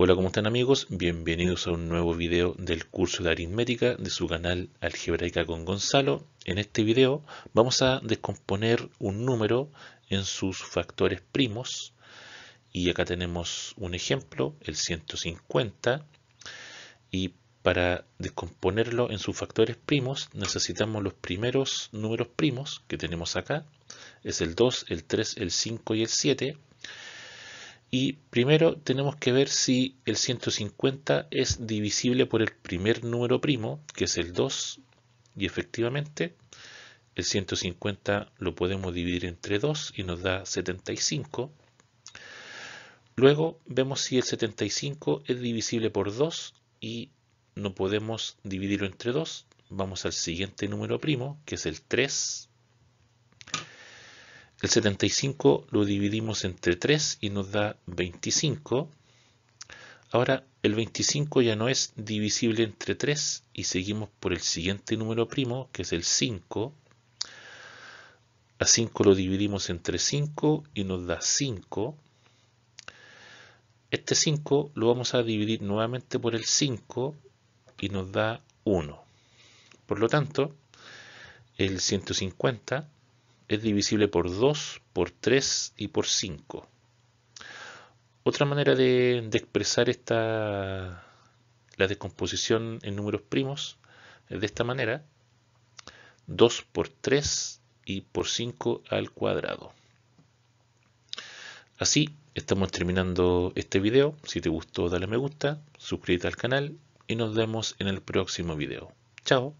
Hola, ¿cómo están amigos? Bienvenidos a un nuevo video del curso de aritmética de su canal Algebraica con Gonzalo. En este video vamos a descomponer un número en sus factores primos. Y acá tenemos un ejemplo, el 150. Y para descomponerlo en sus factores primos necesitamos los primeros números primos que tenemos acá. Es el 2, el 3, el 5 y el 7 y primero tenemos que ver si el 150 es divisible por el primer número primo, que es el 2, y efectivamente el 150 lo podemos dividir entre 2 y nos da 75. Luego vemos si el 75 es divisible por 2 y no podemos dividirlo entre 2. Vamos al siguiente número primo, que es el 3, el 75 lo dividimos entre 3 y nos da 25. Ahora el 25 ya no es divisible entre 3 y seguimos por el siguiente número primo, que es el 5. A 5 lo dividimos entre 5 y nos da 5. Este 5 lo vamos a dividir nuevamente por el 5 y nos da 1. Por lo tanto, el 150 es divisible por 2, por 3 y por 5. Otra manera de, expresar esta, la descomposición en números primos es de esta manera. 2 por 3 y por 5 al cuadrado. Así estamos terminando este video. Si te gustó dale me gusta, suscríbete al canal y nos vemos en el próximo video. Chao.